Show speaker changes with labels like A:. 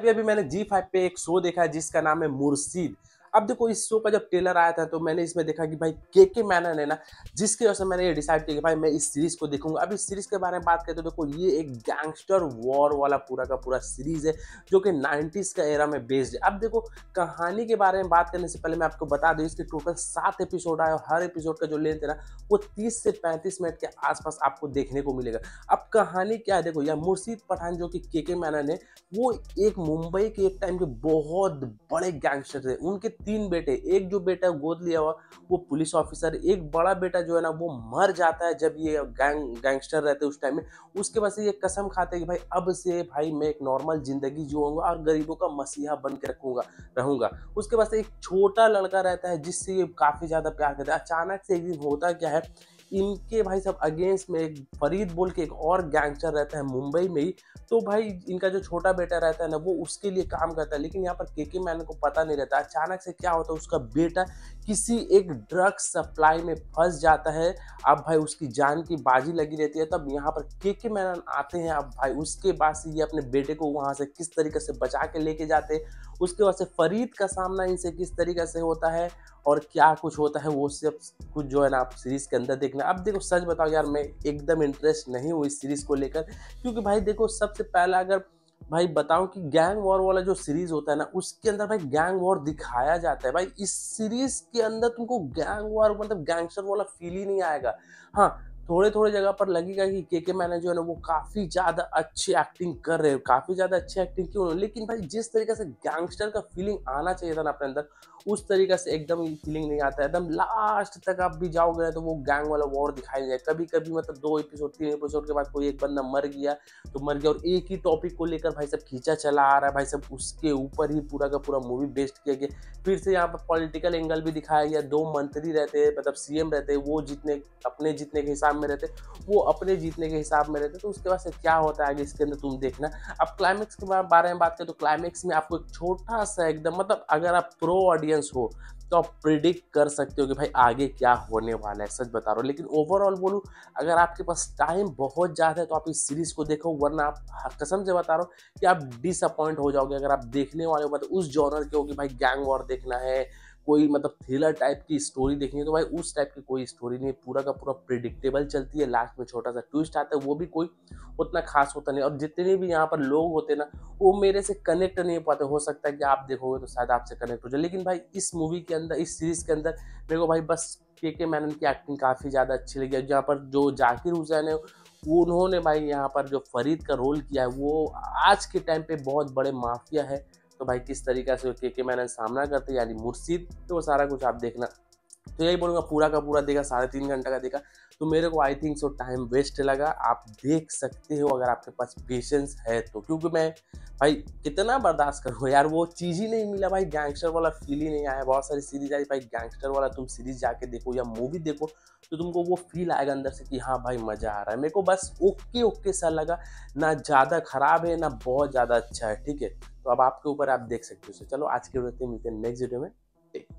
A: अभी अभी मैंने जी फाइव पे एक शो देखा है जिसका नाम है मुर्शीद अब देखो इस शो का जब ट्रेलर आया था तो मैंने इसमें देखा कि भाई के के मैनन है ना जिसकी वजह से मैंने ये डिसाइड किया कि भाई मैं इस सीरीज को देखूंगा अब इस सीरीज के बारे में बात करें तो देखो ये एक गैंगस्टर वॉर वाला पूरा का पूरा सीरीज है जो कि नाइन्टीज का एरा में बेस्ड है अब देखो कहानी के बारे में बात करने से पहले मैं आपको बता दूँ इसके टोटल सात एपिसोड आए और हर एपिसोड का जो लेंथ है ना वो तीस से पैंतीस मिनट के आसपास आपको देखने को मिलेगा अब कहानी क्या है देखो यह मुर्शीद पठान जो कि के के मैनन है वो एक मुंबई के एक टाइम के बहुत बड़े गैंगस्टर थे उनके तीन बेटे एक जो बेटा गोद लिया हुआ वो पुलिस ऑफिसर एक बड़ा बेटा जो है ना वो मर जाता है जब ये गैंग गैंगस्टर रहते उस टाइम में उसके बाद से ये कसम खाते हैं कि भाई अब से भाई मैं एक नॉर्मल ज़िंदगी जीऊँगा और गरीबों का मसीहा बन के रखूंगा रहूंगा उसके बाद से एक छोटा लड़का रहता है जिससे ये काफ़ी ज़्यादा प्यार करता है अचानक से एक दिन होता क्या है इनके भाई साहब अगेंस्ट में एक फरीद बोल के एक और गैंगस्टर रहता है मुंबई में ही तो भाई इनका जो छोटा बेटा रहता है ना वो उसके लिए काम करता है लेकिन यहाँ पर के के मैन को पता नहीं रहता अचानक से क्या होता है उसका बेटा किसी एक ड्रग सप्लाई में फंस जाता है अब भाई उसकी जान की बाजी लगी रहती है तब यहाँ पर के के मैन आते हैं अब भाई उसके बाद से ये अपने बेटे को वहाँ से किस तरीके से बचा के लेके जाते हैं उसके बाद से फरीद का सामना इनसे किस तरीके से होता है और क्या कुछ होता है वो सब कुछ जो है ना आप सीरीज़ के अंदर देखना अब देखो सच बताओ यार मैं एकदम इंटरेस्ट नहीं हूँ इस सीरीज़ को लेकर क्योंकि भाई देखो सबसे पहला अगर भाई बताऊं कि गैंग वॉर वाला जो सीरीज होता है ना उसके अंदर भाई गैंग वॉर दिखाया जाता है भाई इस सीरीज के अंदर तुमको गैंग वॉर मतलब गैंगस्टर वाला फील ही नहीं आएगा हाँ थोड़े थोड़े जगह पर लगेगा कि के के मैंने जो है ना वो काफ़ी ज़्यादा अच्छी एक्टिंग कर रहे हैं काफ़ी ज़्यादा अच्छी एक्टिंग क्यों लेकिन भाई जिस तरीके से गैंगस्टर का फीलिंग आना चाहिए था ना अपने अंदर उस तरीके से एकदम फीलिंग नहीं आता एकदम लास्ट तक आप भी जाओगे तो वो गैंग वाला वॉर दिखाई नहीं कभी कभी मतलब दो एपिसोड तीन एपिसोड के बाद कोई एक बंदा मर गया तो मर गया और एक ही टॉपिक को लेकर भाई सब खींचा चला आ रहा है भाई सब उसके ऊपर ही पूरा का पूरा मूवी बेस्ट किया गया फिर से यहाँ पर पॉलिटिकल एंगल भी दिखाया गया दो मंत्री रहते हैं मतलब सीएम रहते हैं वो जितने अपने जितने के हिसाब में रहते वो अपने जीतने के हिसाब में रहते तो उसके बाद से क्या होता है आगे इसके अंदर तुम देखना अब क्लाइमेक्स के बारे में बात करें तो क्लाइमेक्स में आपको एक छोटा सा एकदम मतलब अगर आप प्रो ऑडियंस हो तो आप प्रिडिक्ट कर सकते हो कि भाई आगे क्या होने वाला है सच बता रहा हूँ लेकिन ओवरऑल बोलूँ अगर आपके पास टाइम बहुत ज़्यादा है तो आप इस सीरीज़ को देखो वरना आप कसम से बता रहा हूँ कि आप डिसअपॉइंट हो जाओगे अगर आप देखने वाले हो तो उस जॉनर के हो कि भाई गैंग वॉर देखना है कोई मतलब थ्रिलर टाइप की स्टोरी देखनी है तो भाई उस टाइप की कोई स्टोरी नहीं पूरा का पूरा प्रिडिक्टेबल चलती है लास्ट में छोटा सा ट्विस्ट आता है वो भी कोई उतना खास होता नहीं और जितने भी यहाँ पर लोग होते ना वो मेरे से कनेक्ट नहीं हो पाते हो सकता है कि आप देखोगे तो शायद आपसे कनेक्ट हो जाए लेकिन भाई इस मूवी के अंदर इस सीरीज़ के अंदर मेरे को भाई बस के के मैनन की एक्टिंग काफ़ी ज़्यादा अच्छी लगी यहाँ पर जो जाकिर हुसैन है उन्होंने भाई यहाँ पर जो फरीद का रोल किया है वो आज के टाइम पे बहुत बड़े माफिया है तो भाई किस तरीका से के के मैनन सामना करते यानी मुर्शीद तो वो सारा कुछ आप देखना तो यही बोलूँगा पूरा का पूरा देखा साढ़े तीन घंटा का देखा तो मेरे को I think so time waste लगा आप देख सकते हो अगर आपके पास पेशेंस है तो क्योंकि मैं भाई कितना बर्दाश्त करो यार वो चीज़ ही नहीं मिला भाई गैंगस्टर वाला फील ही नहीं आया बहुत सारी सीरीज आई भाई गैंगस्टर वाला तुम सीरीज जाके देखो या मूवी देखो तो तुमको वो फील आएगा अंदर से कि हाँ भाई मज़ा आ रहा है मेरे को बस ओके ओके सा लगा ना ज़्यादा ख़राब है ना बहुत ज़्यादा अच्छा है ठीक है तो अब आपके ऊपर आप देख सकते हो चलो आज के वीडियो मिलते हैं नेक्स्ट वीडियो में ठीक